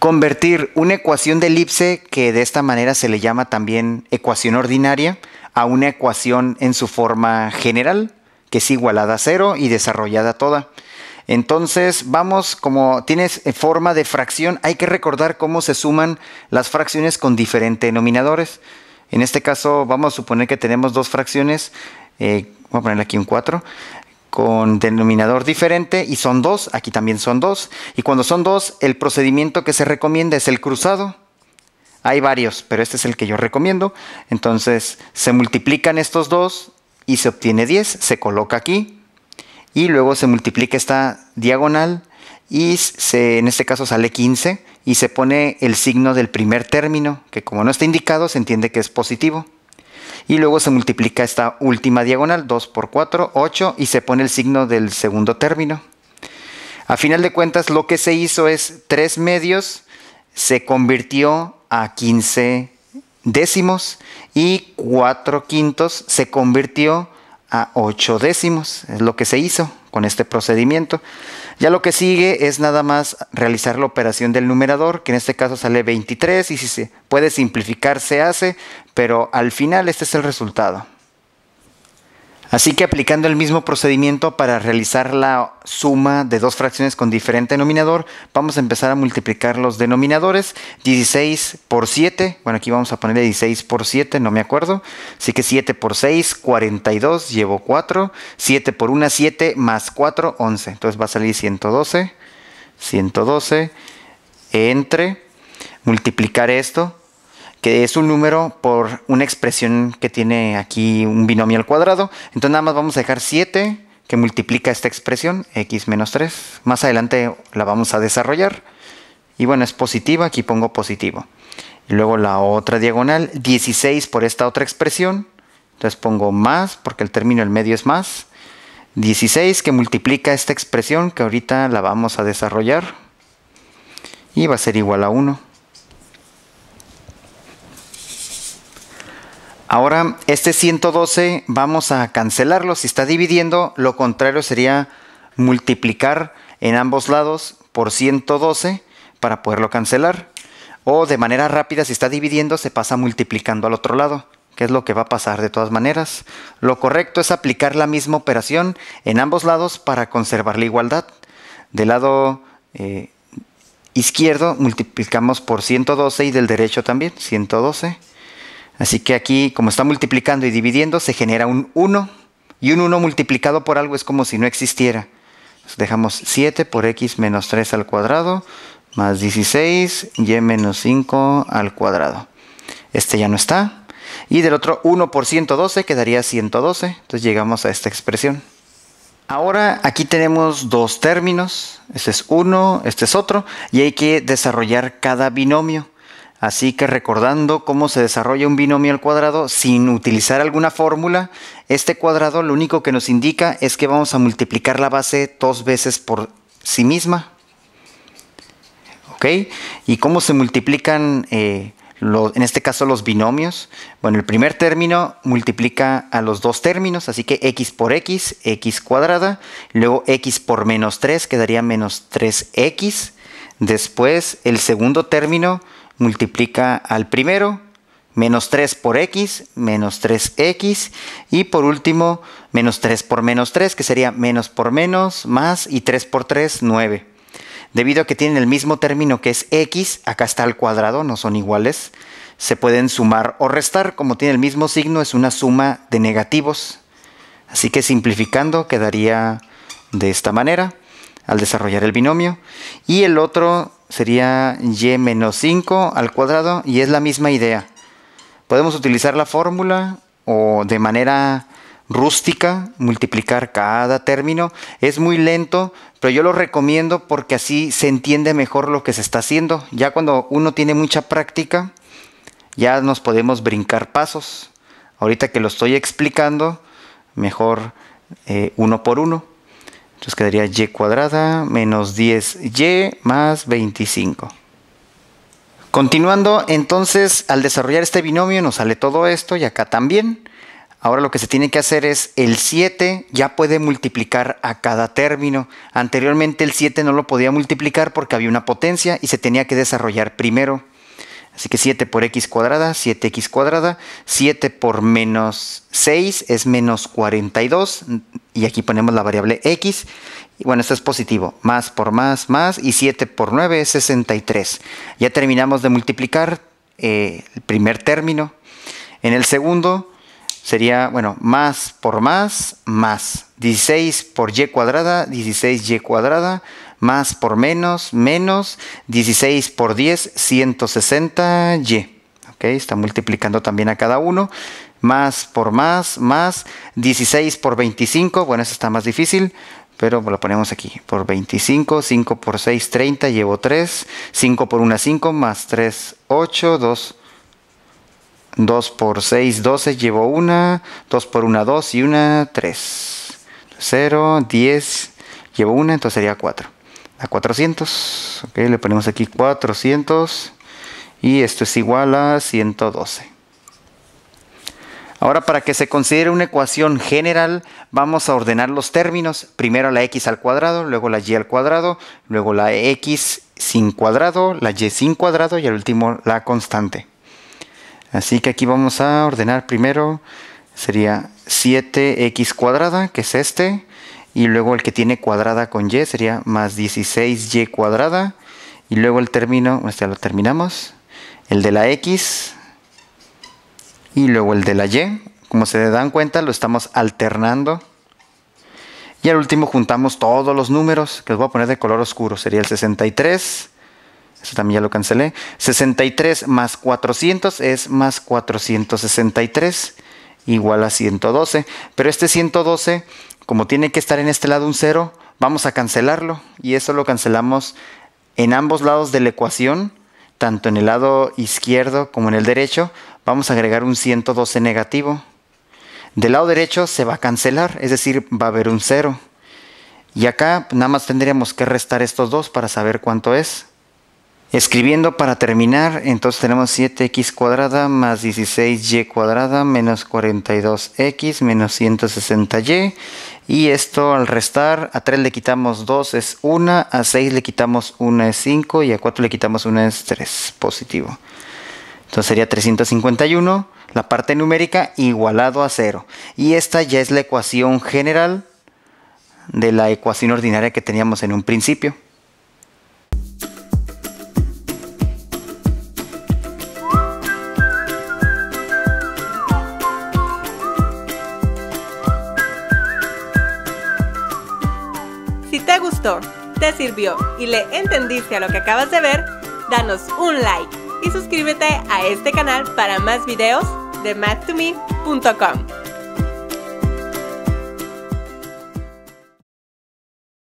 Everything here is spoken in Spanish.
Convertir una ecuación de elipse, que de esta manera se le llama también ecuación ordinaria, a una ecuación en su forma general, que es igualada a cero y desarrollada toda. Entonces, vamos, como tienes forma de fracción, hay que recordar cómo se suman las fracciones con diferentes denominadores. En este caso, vamos a suponer que tenemos dos fracciones, eh, voy a poner aquí un 4, con denominador diferente y son dos, aquí también son dos. Y cuando son dos, el procedimiento que se recomienda es el cruzado. Hay varios, pero este es el que yo recomiendo. Entonces se multiplican estos dos y se obtiene 10, se coloca aquí y luego se multiplica esta diagonal y se, en este caso sale 15 y se pone el signo del primer término, que como no está indicado se entiende que es positivo y luego se multiplica esta última diagonal, 2 por 4, 8, y se pone el signo del segundo término. A final de cuentas, lo que se hizo es 3 medios, se convirtió a 15 décimos y 4 quintos se convirtió a 8 décimos. Es lo que se hizo con este procedimiento. Ya lo que sigue es nada más realizar la operación del numerador, que en este caso sale 23 y si se puede simplificar se hace, pero al final este es el resultado. Así que aplicando el mismo procedimiento para realizar la suma de dos fracciones con diferente denominador, vamos a empezar a multiplicar los denominadores. 16 por 7, bueno aquí vamos a poner 16 por 7, no me acuerdo. Así que 7 por 6, 42, llevo 4. 7 por 1, 7 más 4, 11. Entonces va a salir 112, 112, entre, multiplicar esto, que es un número por una expresión que tiene aquí un binomio al cuadrado. Entonces nada más vamos a dejar 7 que multiplica esta expresión, x menos 3. Más adelante la vamos a desarrollar. Y bueno, es positiva, aquí pongo positivo. Y luego la otra diagonal, 16 por esta otra expresión. Entonces pongo más, porque el término del medio es más. 16 que multiplica esta expresión que ahorita la vamos a desarrollar. Y va a ser igual a 1. Ahora, este 112 vamos a cancelarlo. Si está dividiendo, lo contrario sería multiplicar en ambos lados por 112 para poderlo cancelar. O de manera rápida, si está dividiendo, se pasa multiplicando al otro lado, que es lo que va a pasar de todas maneras. Lo correcto es aplicar la misma operación en ambos lados para conservar la igualdad. Del lado eh, izquierdo multiplicamos por 112 y del derecho también, 112. Así que aquí, como está multiplicando y dividiendo, se genera un 1. Y un 1 multiplicado por algo es como si no existiera. dejamos 7 por x menos 3 al cuadrado, más 16, y menos 5 al cuadrado. Este ya no está. Y del otro 1 por 112 quedaría 112. Entonces llegamos a esta expresión. Ahora aquí tenemos dos términos. Este es uno, este es otro. Y hay que desarrollar cada binomio. Así que recordando cómo se desarrolla un binomio al cuadrado sin utilizar alguna fórmula, este cuadrado lo único que nos indica es que vamos a multiplicar la base dos veces por sí misma. ¿Ok? ¿Y cómo se multiplican, eh, en este caso, los binomios? Bueno, el primer término multiplica a los dos términos, así que x por x, x cuadrada, luego x por menos 3, quedaría menos 3x. Después, el segundo término multiplica al primero, menos 3 por x, menos 3x, y por último, menos 3 por menos 3, que sería menos por menos, más, y 3 por 3, 9. Debido a que tienen el mismo término que es x, acá está al cuadrado, no son iguales, se pueden sumar o restar, como tiene el mismo signo, es una suma de negativos. Así que simplificando quedaría de esta manera al desarrollar el binomio. Y el otro sería y menos 5 al cuadrado y es la misma idea. Podemos utilizar la fórmula o de manera rústica, multiplicar cada término. Es muy lento, pero yo lo recomiendo porque así se entiende mejor lo que se está haciendo. Ya cuando uno tiene mucha práctica, ya nos podemos brincar pasos. Ahorita que lo estoy explicando, mejor eh, uno por uno. Entonces quedaría y cuadrada menos 10y más 25. Continuando, entonces, al desarrollar este binomio nos sale todo esto y acá también. Ahora lo que se tiene que hacer es el 7 ya puede multiplicar a cada término. Anteriormente el 7 no lo podía multiplicar porque había una potencia y se tenía que desarrollar primero. Así que 7 por x cuadrada, 7x cuadrada, 7 por menos 6 es menos 42 y aquí ponemos la variable x. Y bueno, esto es positivo, más por más, más y 7 por 9 es 63. Ya terminamos de multiplicar eh, el primer término. En el segundo sería, bueno, más por más, más. 16 por y cuadrada, 16y cuadrada, más por menos, menos 16 por 10, 160y. Okay, está multiplicando también a cada uno. Más por más, más 16 por 25. Bueno, eso está más difícil, pero lo ponemos aquí. Por 25, 5 por 6, 30, llevo 3. 5 por 1, 5, más 3, 8, 2. 2 por 6, 12, llevo 1. 2 por 1, 2 y 1, 3. 0, 10, llevo 1, entonces sería 4 a 400. Okay, le ponemos aquí 400 y esto es igual a 112. Ahora para que se considere una ecuación general vamos a ordenar los términos, primero la x al cuadrado, luego la y al cuadrado, luego la x sin cuadrado, la y sin cuadrado y al último la constante. Así que aquí vamos a ordenar primero, sería 7x cuadrada, que es este, y luego el que tiene cuadrada con y sería más 16y cuadrada y luego el término, este lo terminamos, el de la x y luego el de la y. Como se dan cuenta lo estamos alternando y al último juntamos todos los números que los voy a poner de color oscuro, sería el 63. Eso también ya lo cancelé. 63 más 400 es más 463 igual a 112. Pero este 112 como tiene que estar en este lado un 0, vamos a cancelarlo y eso lo cancelamos en ambos lados de la ecuación, tanto en el lado izquierdo como en el derecho, vamos a agregar un 112 negativo. Del lado derecho se va a cancelar, es decir, va a haber un 0. Y acá nada más tendríamos que restar estos dos para saber cuánto es. Escribiendo para terminar, entonces tenemos 7x cuadrada más 16y cuadrada menos 42x menos 160y. Y esto al restar, a 3 le quitamos 2 es 1, a 6 le quitamos 1 es 5 y a 4 le quitamos 1 es 3, positivo. Entonces sería 351, la parte numérica igualado a 0. Y esta ya es la ecuación general de la ecuación ordinaria que teníamos en un principio. Si te gustó, te sirvió y le entendiste a lo que acabas de ver, danos un like y suscríbete a este canal para más videos de mathtome.com.